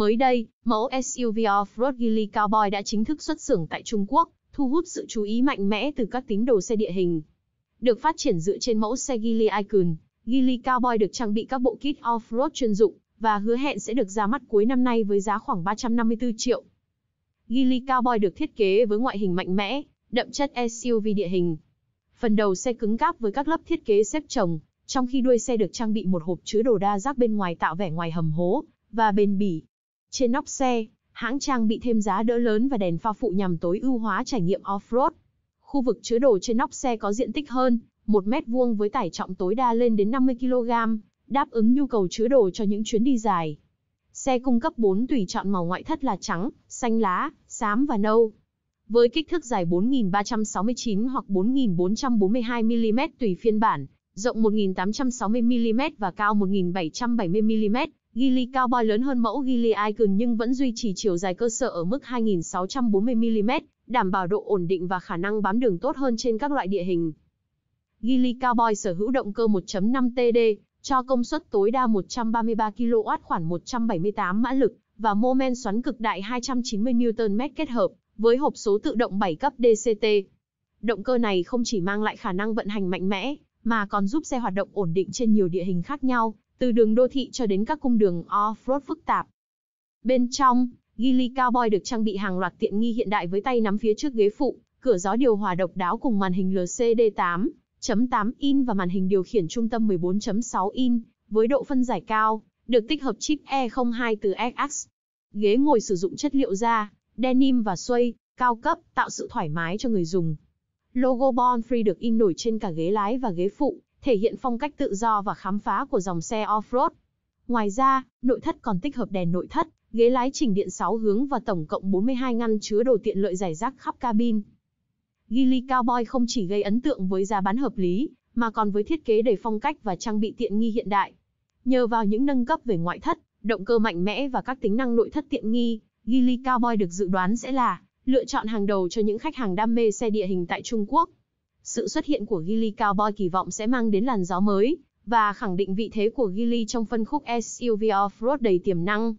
Mới đây, mẫu SUV off-road Geely Cowboy đã chính thức xuất xưởng tại Trung Quốc, thu hút sự chú ý mạnh mẽ từ các tín đồ xe địa hình. Được phát triển dựa trên mẫu xe Geely Icon, Geely Cowboy được trang bị các bộ kit off-road chuyên dụng và hứa hẹn sẽ được ra mắt cuối năm nay với giá khoảng 354 triệu. Geely Cowboy được thiết kế với ngoại hình mạnh mẽ, đậm chất SUV địa hình. Phần đầu xe cứng cáp với các lớp thiết kế xếp chồng, trong khi đuôi xe được trang bị một hộp chứa đồ đa giác bên ngoài tạo vẻ ngoài hầm hố và bền bỉ. Trên nóc xe, hãng trang bị thêm giá đỡ lớn và đèn pha phụ nhằm tối ưu hóa trải nghiệm off-road. Khu vực chứa đồ trên nóc xe có diện tích hơn 1 mét vuông với tải trọng tối đa lên đến 50 kg, đáp ứng nhu cầu chứa đồ cho những chuyến đi dài. Xe cung cấp 4 tùy chọn màu ngoại thất là trắng, xanh lá, xám và nâu. Với kích thước dài 4.369 hoặc 4.442 mm tùy phiên bản, rộng 1.860 mm và cao 1.770 mm, Gilly Cowboy lớn hơn mẫu Gilly Icon nhưng vẫn duy trì chiều dài cơ sở ở mức 2640mm, đảm bảo độ ổn định và khả năng bám đường tốt hơn trên các loại địa hình. Gilly Cowboy sở hữu động cơ 1.5 TD, cho công suất tối đa 133 kW khoảng 178 mã lực và mô men xoắn cực đại 290 Nm kết hợp với hộp số tự động 7 cấp DCT. Động cơ này không chỉ mang lại khả năng vận hành mạnh mẽ, mà còn giúp xe hoạt động ổn định trên nhiều địa hình khác nhau, từ đường đô thị cho đến các cung đường off-road phức tạp. Bên trong, Gilly Cowboy được trang bị hàng loạt tiện nghi hiện đại với tay nắm phía trước ghế phụ, cửa gió điều hòa độc đáo cùng màn hình LCD 8.8 in và màn hình điều khiển trung tâm 14.6 in với độ phân giải cao, được tích hợp chip E02 từ SX. Ghế ngồi sử dụng chất liệu da, denim và suede, cao cấp, tạo sự thoải mái cho người dùng. Logo Born Free được in nổi trên cả ghế lái và ghế phụ, thể hiện phong cách tự do và khám phá của dòng xe off-road. Ngoài ra, nội thất còn tích hợp đèn nội thất, ghế lái chỉnh điện 6 hướng và tổng cộng 42 ngăn chứa đồ tiện lợi giải rác khắp cabin. Gili Cowboy không chỉ gây ấn tượng với giá bán hợp lý, mà còn với thiết kế đầy phong cách và trang bị tiện nghi hiện đại. Nhờ vào những nâng cấp về ngoại thất, động cơ mạnh mẽ và các tính năng nội thất tiện nghi, Gili Cowboy được dự đoán sẽ là lựa chọn hàng đầu cho những khách hàng đam mê xe địa hình tại Trung Quốc. Sự xuất hiện của Gilly Cowboy kỳ vọng sẽ mang đến làn gió mới và khẳng định vị thế của Gilly trong phân khúc SUV off-road đầy tiềm năng.